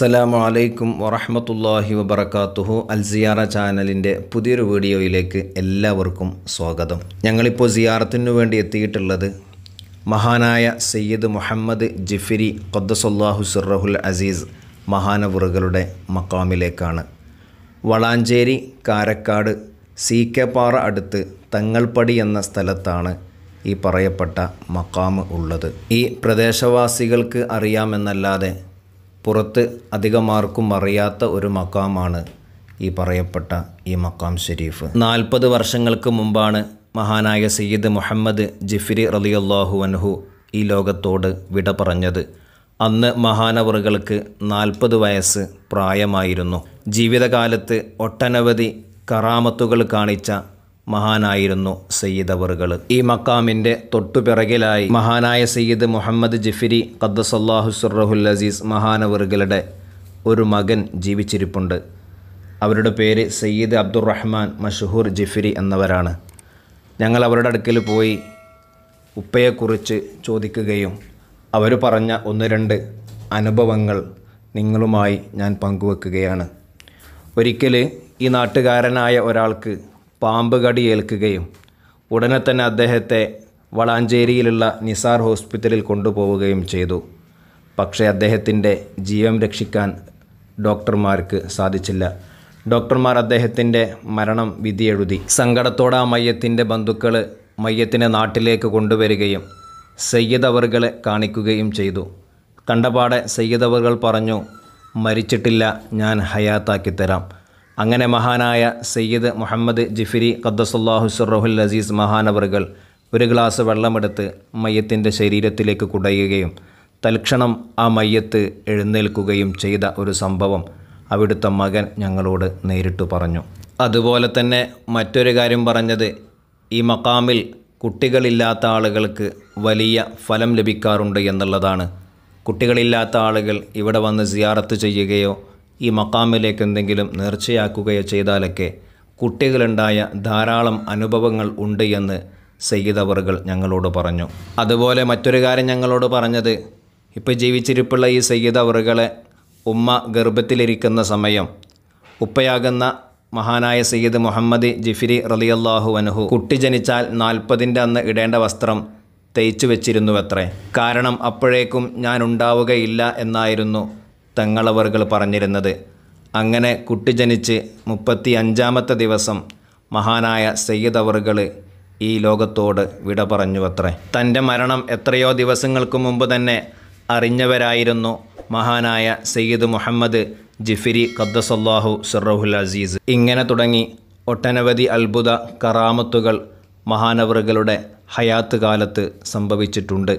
അസ്സലാമു അലൈക്കും വറഹമത്തല്ലാഹി വബർക്കാത്തുഹു അൽ സിയാറ ചാനലിൻ്റെ പുതിയൊരു വീഡിയോയിലേക്ക് എല്ലാവർക്കും സ്വാഗതം ഞങ്ങളിപ്പോൾ സിയാറത്തിനു വേണ്ടി എത്തിയിട്ടുള്ളത് മഹാനായ സയ്യിദ് മുഹമ്മദ് ജിഫിരി ഖദ്ദസല്ലാഹു സുറഹുൽ അസീസ് മഹാനവുറുകളുടെ മക്കാമിലേക്കാണ് വളാഞ്ചേരി കാരക്കാട് സി കെ പാറ അടുത്ത് തങ്ങൾപ്പടി എന്ന സ്ഥലത്താണ് ഈ പറയപ്പെട്ട മക്കാമ് ഉള്ളത് ഈ പ്രദേശവാസികൾക്ക് അറിയാമെന്നല്ലാതെ പുറത്ത് അധികമാർക്കും അറിയാത്ത ഒരു മക്കാമാണ് ഈ പറയപ്പെട്ട ഈ മക്കാം ഷെരീഫ് നാൽപ്പത് വർഷങ്ങൾക്ക് മുമ്പാണ് മഹാനായ സയ്യിദ് മുഹമ്മദ് ജിഫിരി റലിയല്ലാഹു അൻഹു ഈ ലോകത്തോട് വിട പറഞ്ഞത് അന്ന് മഹാനവറുകൾക്ക് നാൽപ്പത് വയസ്സ് പ്രായമായിരുന്നു ജീവിതകാലത്ത് ഒട്ടനവധി കറാമത്തുകൾ കാണിച്ച മഹാനായിരുന്നു സയ്യിദ് അവറുകൾ ഈ മക്കാമിൻ്റെ തൊട്ടുപിറകിലായി മഹാനായ സയ്യിദ് മുഹമ്മദ് ജിഫിരി ഖദ്ദസല്ലാഹുസുറഹുൽ അസീസ് മഹാനവറുകളുടെ ഒരു മകൻ ജീവിച്ചിരിപ്പുണ്ട് അവരുടെ പേര് സയ്യിദ് അബ്ദുറഹ്മാൻ മഷഹൂർ ജിഫിരി എന്നവരാണ് ഞങ്ങൾ അവരുടെ അടുക്കൽ പോയി ഉപ്പയെക്കുറിച്ച് ചോദിക്കുകയും അവർ പറഞ്ഞ ഒന്ന് രണ്ട് അനുഭവങ്ങൾ നിങ്ങളുമായി ഞാൻ പങ്കുവെക്കുകയാണ് ഒരിക്കൽ ഈ നാട്ടുകാരനായ ഒരാൾക്ക് പാമ്പ് ഏൽക്കുകയും ഉടനെ തന്നെ അദ്ദേഹത്തെ വളാഞ്ചേരിയിലുള്ള നിസാർ ഹോസ്പിറ്റലിൽ കൊണ്ടുപോവുകയും ചെയ്തു പക്ഷേ അദ്ദേഹത്തിൻ്റെ ജീവൻ രക്ഷിക്കാൻ ഡോക്ടർമാർക്ക് സാധിച്ചില്ല ഡോക്ടർമാർ അദ്ദേഹത്തിൻ്റെ മരണം വിധിയെഴുതി സങ്കടത്തോടെ ആ മയ്യത്തിൻ്റെ ബന്ധുക്കൾ മയ്യത്തിനെ നാട്ടിലേക്ക് കൊണ്ടുവരികയും സയ്യദ് അവറുകളെ കാണിക്കുകയും ചെയ്തു കണ്ടപാടെ സയ്യദ് അവറുകൾ പറഞ്ഞു മരിച്ചിട്ടില്ല ഞാൻ ഹയാത്താക്കി തരാം അങ്ങനെ മഹാനായ സയ്യിദ് മുഹമ്മദ് ജിഫിരി ഖദ്ദസുല്ലാഹു സുറഹുൽ അസീസ് മഹാനവറുകൾ ഒരു ഗ്ലാസ് വെള്ളമെടുത്ത് മയ്യത്തിൻ്റെ ശരീരത്തിലേക്ക് കുടയുകയും തൽക്ഷണം ആ മയ്യത്ത് എഴുന്നേൽക്കുകയും ചെയ്ത ഒരു സംഭവം അവിടുത്തെ മകൻ ഞങ്ങളോട് നേരിട്ട് പറഞ്ഞു അതുപോലെ തന്നെ മറ്റൊരു കാര്യം പറഞ്ഞത് ഈ മക്കാമിൽ കുട്ടികളില്ലാത്ത ആളുകൾക്ക് വലിയ ഫലം ലഭിക്കാറുണ്ട് എന്നുള്ളതാണ് കുട്ടികളില്ലാത്ത ആളുകൾ ഇവിടെ വന്ന് സിയാറത്ത് ചെയ്യുകയോ ഈ മക്കാമിലേക്ക് എന്തെങ്കിലും നേർച്ചയാക്കുകയോ ചെയ്താലൊക്കെ കുട്ടികളുണ്ടായ ധാരാളം അനുഭവങ്ങൾ ഉണ്ട് എന്ന് സയ്യിദ് അവറുകൾ ഞങ്ങളോട് പറഞ്ഞു അതുപോലെ മറ്റൊരു കാര്യം ഞങ്ങളോട് പറഞ്ഞത് ഇപ്പോൾ ജീവിച്ചിരിപ്പുള്ള ഈ സയ്യിദ് അവറുകളെ ഉമ്മ ഗർഭത്തിലിരിക്കുന്ന സമയം ഉപ്പയാകുന്ന മഹാനായ സയ്യിദ് മുഹമ്മദ് ജിഫിരി റലിയല്ലാഹു അനഹു കുട്ടി ജനിച്ചാൽ നാൽപ്പതിൻ്റെ അന്ന് ഇടേണ്ട വസ്ത്രം തയ്ച്ചു വെച്ചിരുന്നുവത്രേ കാരണം അപ്പോഴേക്കും ഞാൻ ഉണ്ടാവുകയില്ല എന്നായിരുന്നു തങ്ങളവർകൾ പറഞ്ഞിരുന്നത് അങ്ങനെ കുട്ടി ജനിച്ച് മുപ്പത്തി അഞ്ചാമത്തെ ദിവസം മഹാനായ സയ്യിദ് ഈ ലോകത്തോട് വിട പറഞ്ഞുവത്രേ തൻ്റെ മരണം എത്രയോ ദിവസങ്ങൾക്ക് മുമ്പ് തന്നെ അറിഞ്ഞവരായിരുന്നു മഹാനായ സയ്യിദ് മുഹമ്മദ് ജിഫിരി ഖദ്ദസല്ലാഹു സിറഹുൽ അസീസ് ഇങ്ങനെ തുടങ്ങി ഒട്ടനവധി അത്ഭുത കറാമത്തുകൾ മഹാനവറുകളുടെ ഹയാത്ത് കാലത്ത് സംഭവിച്ചിട്ടുണ്ട്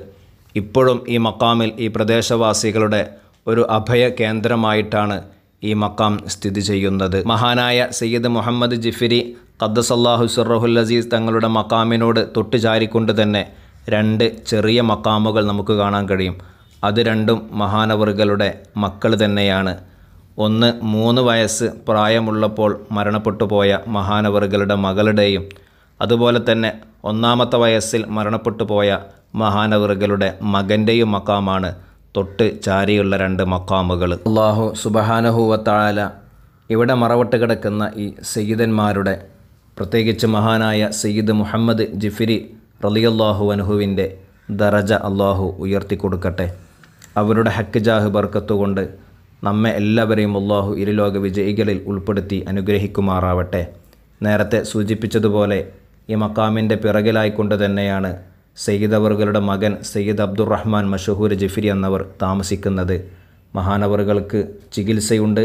ഇപ്പോഴും ഈ മക്കാമിൽ ഈ പ്രദേശവാസികളുടെ ഒരു അഭയ കേന്ദ്രമായിട്ടാണ് ഈ മക്കാം സ്ഥിതി ചെയ്യുന്നത് മഹാനായ സയ്യിദ് മുഹമ്മദ് ജിഫിരി ഖദ്ദസല്ലാഹു സുറഹുൽ അസീസ് തങ്ങളുടെ മക്കാമിനോട് തൊട്ടുചാരിക്കൊണ്ട് തന്നെ രണ്ട് ചെറിയ മക്കാമുകൾ നമുക്ക് കാണാൻ കഴിയും അത് രണ്ടും മഹാനവറുകളുടെ മക്കൾ തന്നെയാണ് ഒന്ന് മൂന്ന് വയസ്സ് പ്രായമുള്ളപ്പോൾ മരണപ്പെട്ടു പോയ മഹാനവറുകളുടെ മകളുടെയും അതുപോലെ തന്നെ ഒന്നാമത്തെ വയസ്സിൽ മരണപ്പെട്ടു പോയ മഹാനവറുകളുടെ മകൻ്റെയും മക്കാമാണ് തൊട്ട് ചാരിയുള്ള രണ്ട് മക്കാമുകൾ അള്ളാഹു സുബഹാനഹുവത്തായാല ഇവിടെ മറവട്ട് കിടക്കുന്ന ഈ സയ്യിദന്മാരുടെ പ്രത്യേകിച്ച് മഹാനായ സയ്യിദ് മുഹമ്മദ് ജിഫിരി റലിയല്ലാഹു അനുഹുവിൻ്റെ ദറജ അള്ളാഹു ഉയർത്തി കൊടുക്കട്ടെ അവരുടെ ഹക്ക് ജാഹ് ബർക്കത്തുകൊണ്ട് നമ്മെ എല്ലാവരെയും അള്ളാഹു ഇരുലോക വിജയികളിൽ ഉൾപ്പെടുത്തി അനുഗ്രഹിക്കുമാറാവട്ടെ നേരത്തെ സൂചിപ്പിച്ചതുപോലെ ഈ മക്കാമിൻ്റെ പിറകിലായിക്കൊണ്ട് തന്നെയാണ് സയ്യിദ് അവറുകളുടെ മകൻ സയ്യിദ് അബ്ദുറഹ്മാൻ മഷഹൂർ ജഫിരി എന്നവർ താമസിക്കുന്നത് മഹാനവറുകൾക്ക് ചികിത്സയുണ്ട്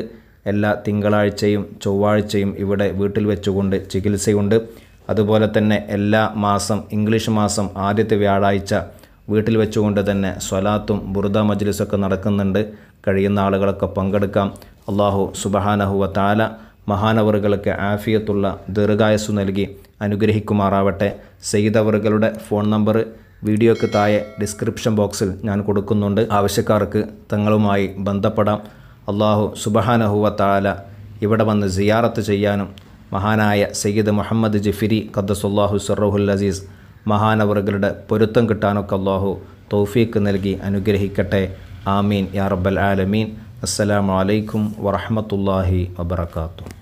എല്ലാ തിങ്കളാഴ്ചയും ചൊവ്വാഴ്ചയും ഇവിടെ വീട്ടിൽ വെച്ചുകൊണ്ട് ചികിത്സയുണ്ട് അതുപോലെ തന്നെ എല്ലാ മാസം ഇംഗ്ലീഷ് മാസം ആദ്യത്തെ വ്യാഴാഴ്ച വീട്ടിൽ വെച്ചുകൊണ്ട് തന്നെ സ്വലാത്തും ബുർദ മജ്ലിസൊക്കെ നടക്കുന്നുണ്ട് കഴിയുന്ന ആളുകളൊക്കെ പങ്കെടുക്കാം അള്ളാഹു സുബഹാനഹുവ താല മഹാനവറുകൾക്ക് ആഫിയത്തുള്ള ദീർഘായസ് നൽകി അനുഗ്രഹിക്കുമാറാവട്ടെ സെയ്തവറുകളുടെ ഫോൺ നമ്പർ വീഡിയോയ്ക്ക് താഴെ ഡിസ്ക്രിപ്ഷൻ ബോക്സിൽ ഞാൻ കൊടുക്കുന്നുണ്ട് ആവശ്യക്കാർക്ക് തങ്ങളുമായി ബന്ധപ്പെടാം അള്ളാഹു സുബഹാനഹുവത്താല ഇവിടെ വന്ന് സിയാറത്ത് ചെയ്യാനും മഹാനായ സയ്യിദ് മുഹമ്മദ് ജിഫിരി ഖദ്ദസുല്ലാഹു സുറഹുൽ അസീസ് മഹാനവറുകളുടെ പൊരുത്തം കിട്ടാനൊക്കെ അള്ളാഹു തൗഫീക്ക് നൽകി അനുഗ്രഹിക്കട്ടെ ആമീൻ യാ റബ്ബൽ ആലമീൻ അസ്സലാമലൈക്കും വറഹമത്തല്ലാഹി വബർക്കാത്തു